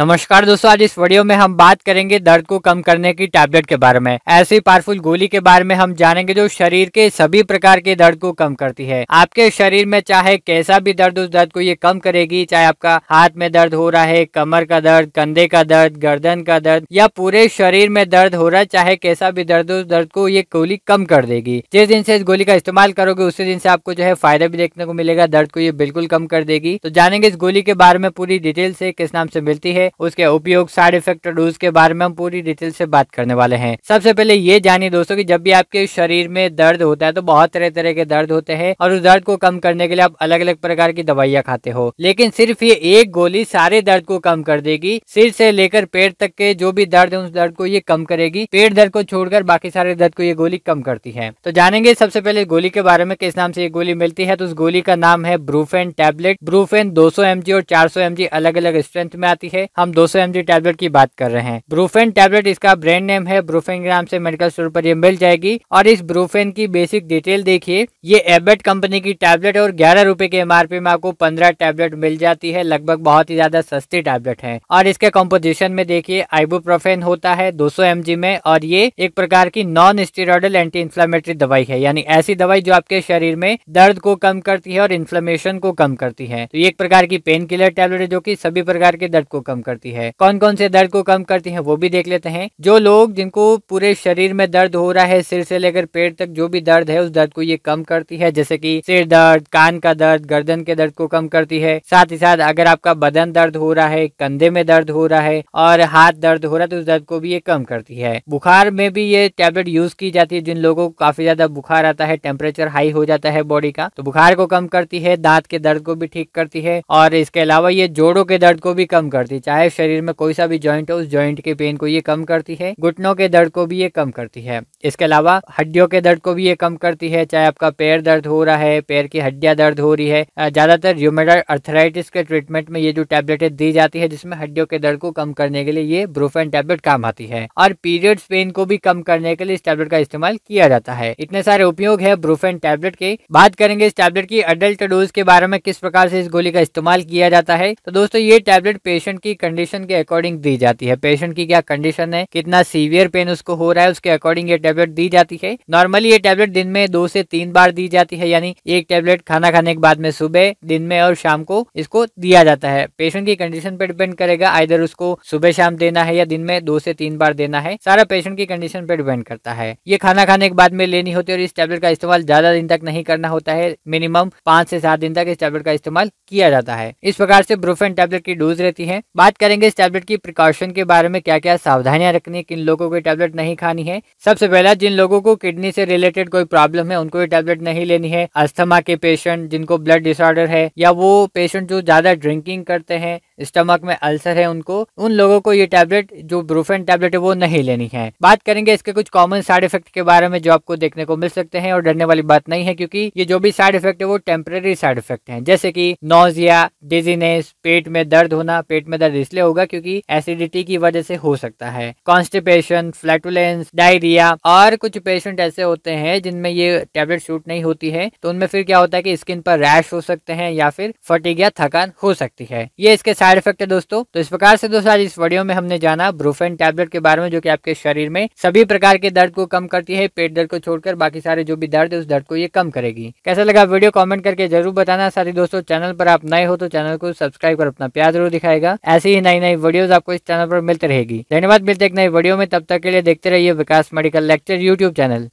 नमस्कार दोस्तों आज इस वीडियो में हम बात करेंगे दर्द को कम करने की टैबलेट के बारे में ऐसी पावरफुल गोली के बारे में हम जानेंगे जो शरीर के सभी प्रकार के दर्द को कम करती है आपके शरीर में चाहे कैसा भी दर्द उस दर्द को ये कम करेगी चाहे आपका हाथ में दर्द हो रहा है कमर का दर्द कंधे का दर्द गर्दन का दर्द या पूरे शरीर में दर्द हो रहा है चाहे कैसा भी दर्द उस दर्द को ये गोली कम कर देगी जिस दिन से इस गोली का इस्तेमाल करोगे उसी दिन से आपको जो है फायदा भी देखने को मिलेगा दर्द को ये बिल्कुल कम कर देगी तो जानेंगे इस गोली के बारे में पूरी डिटेल से किस नाम से मिलती है उसके उपयोग साइड इफेक्ट और डोज के बारे में हम पूरी डिटेल से बात करने वाले हैं सबसे पहले ये जानिए दोस्तों की जब भी आपके शरीर में दर्द होता है तो बहुत तरह तरह के दर्द होते हैं और उस दर्द को कम करने के लिए आप अलग अलग प्रकार की दवाइयाँ खाते हो लेकिन सिर्फ ये एक गोली सारे दर्द को कम कर देगी सिर से लेकर पेट तक के जो भी दर्द है उस दर्द को ये कम करेगी पेट दर्द को छोड़कर बाकी सारे दर्द को ये गोली कम करती है तो जानेंगे सबसे पहले गोली के बारे में किस नाम से ये गोली मिलती है तो उस गोली का नाम है ब्रूफेन टैबलेट ब्रूफेन 200 सौ और 400 सौ अलग अलग स्ट्रेंथ में आती है हम 200 सौ टैबलेट की बात कर रहे हैं ब्रूफेन टैबलेट इसका ब्रांड नेम है ब्रूफेन के नाम से मेडिकल स्टोर पर ये मिल जाएगी और इस ब्रूफेन की बेसिक डिटेल देखिए ये एबेट कंपनी की टैबलेट और ग्यारह रूपए के पी में आपको पंद्रह टैबलेट मिल जाती है लगभग बहुत ही ज्यादा सस्ती टैबलेट है और इसके कॉम्पोजिशन में देखिए आइबुप्रोफेन होता है दो सौ में और ये एक प्रकार की नॉन स्टीरोडल एंटी इंफ्लामेटरी दवाई है यानी ऐसी दवाई जो आपके शरीर में दर्द को कम करती है और इन्फ्लेमेशन को कम करती है तो ये एक प्रकार की पेन किलर टैबलेट है जो की सभी प्रकार के दर्द को कम कम करती है कौन कौन से दर्द को कम करती है वो भी देख लेते हैं जो लोग जिनको पूरे शरीर में दर्द हो रहा है सिर से लेकर पेट तक जो भी दर्द है उस दर्द को ये कम करती है जैसे की सिर दर्द कान का दर्द गर्दन के दर्द को कम करती है साथ ही साथ अगर आपका बदन दर्द हो रहा है कंधे में दर्द हो रहा है और हाथ दर्द हो रहा है तो उस दर्द को भी ये कम करती है बुखार में भी ये टेबलेट यूज की जाती है जिन लोगों को काफी ज्यादा बुखार आता है टेम्परेचर हाई हो जाता है बॉडी का तो बुखार को कम करती है दांत के दर्द को भी ठीक करती है और इसके अलावा ये जोड़ों के दर्द को भी कम करती चाहे शरीर में कोई सा भी ज्वाइंट हो उस ज्वाइंट के पेन को ये कम करती है घुटनों के दर्द को भी ये कम करती है इसके अलावा हड्डियों के दर्द को भी ये कम करती है चाहे आपका पैर दर्द हो रहा है पैर की हड्डियां दर्द हो रही है ज्यादातर र्यूमेटाइड अर्थराइटिस के ट्रीटमेंट में ये जो टेबलेटें दी जाती है जिसमें हड्डियों के दर्द को कम करने के लिए ये ब्रूफेन टेबलेट काम आती है और पीरियड्स पेन को भी कम करने के लिए इस टेबलेट का इस्तेमाल किया जाता है इतने सारे उपयोग है ब्रूफेन टेबलेट के बात करेंगे इस टेबलेट की अडल्ट डोज के बारे में किस प्रकार से इस गोली का इस्तेमाल किया जाता है तो दोस्तों ये टेबलेट पेशेंट की कंडीशन के अकॉर्डिंग दी जाती है पेशेंट की क्या कंडीशन है कितना सीवियर पेन उसको हो रहा है उसके अकॉर्डिंग ये टेबलेट दी जाती है नॉर्मली ये टेबलेट दिन में दो से तीन बार दी जाती है यानी एक टेबलेट खाना खाने के बाद में सुबह दिन में और शाम को इसको दिया जाता है पेशेंट की कंडीशन पर डिपेंड करेगा आइधर उसको सुबह शाम देना है या दिन में दो से तीन बार देना है सारा पेशेंट की कंडीशन पर डिपेंड करता है ये खाना खाने के बाद में लेनी होती है और इस टेबलेट का इस्तेमाल ज्यादा दिन तक नहीं करना होता है मिनिमम पांच से सात दिन तक इस टेबलेट का इस्तेमाल किया जाता है इस प्रकार से ब्रोफेन टेबलेट की डोज रहती है बात करेंगे इस टैबलेट की प्रिकॉशन के बारे में क्या क्या सावधानियां रखनी किन लोगों को टैबलेट नहीं खानी है सबसे पहला जिन लोगों को किडनी से रिलेटेड कोई प्रॉब्लम है उनको ये टैबलेट नहीं लेनी है अस्थमा के पेशेंट जिनको ब्लड डिसऑर्डर है या वो पेशेंट जो ज्यादा ड्रिंकिंग करते हैं स्टमक में अल्सर है उनको उन लोगों को ये टैबलेट जो ब्रूफेन टैबलेट है वो नहीं लेनी है बात करेंगे इसके कुछ कॉमन साइड इफेक्ट के बारे में जो आपको देखने को मिल सकते हैं और डरने वाली बात नहीं है क्योंकि ये जो भी साइड इफेक्ट है वो टेम्परेरी साइड इफेक्ट है जैसे की नोजिया डिजीनेस पेट में दर्द होना पेट में दर्द इसलिए होगा क्योंकि एसिडिटी की वजह से हो सकता है कॉन्स्टिपेशन फ्लैटुलेंस डायरिया और कुछ पेशेंट ऐसे होते हैं जिनमें ये टेबलेट शूट नहीं होती है तो उनमें फिर क्या होता है कि स्किन पर रैश हो सकते हैं या फिर फटीग या थकान हो सकती है ये इसके साथ साइड इफेक्ट है दोस्तों तो इस प्रकार से दोस्तों आज इस वीडियो में हमने जाना ब्रूफेन टैबलेट के बारे में जो कि आपके शरीर में सभी प्रकार के दर्द को कम करती है पेट दर्द को छोड़कर बाकी सारे जो भी दर्द है उस दर्द को ये कम करेगी कैसा लगा वीडियो कॉमेंट करके जरूर बताना साथ ही दोस्तों चैनल पर आप नए हो तो चैनल को सब्सक्राइब कर अपना प्यार जरूर दिखाएगा ऐसी ही नई नई वीडियो आपको इस चैनल पर मिलती रहेगी धन्यवाद मिलते एक नई वीडियो में तब तक के लिए देखते रहिए Vikas medical lecture YouTube channel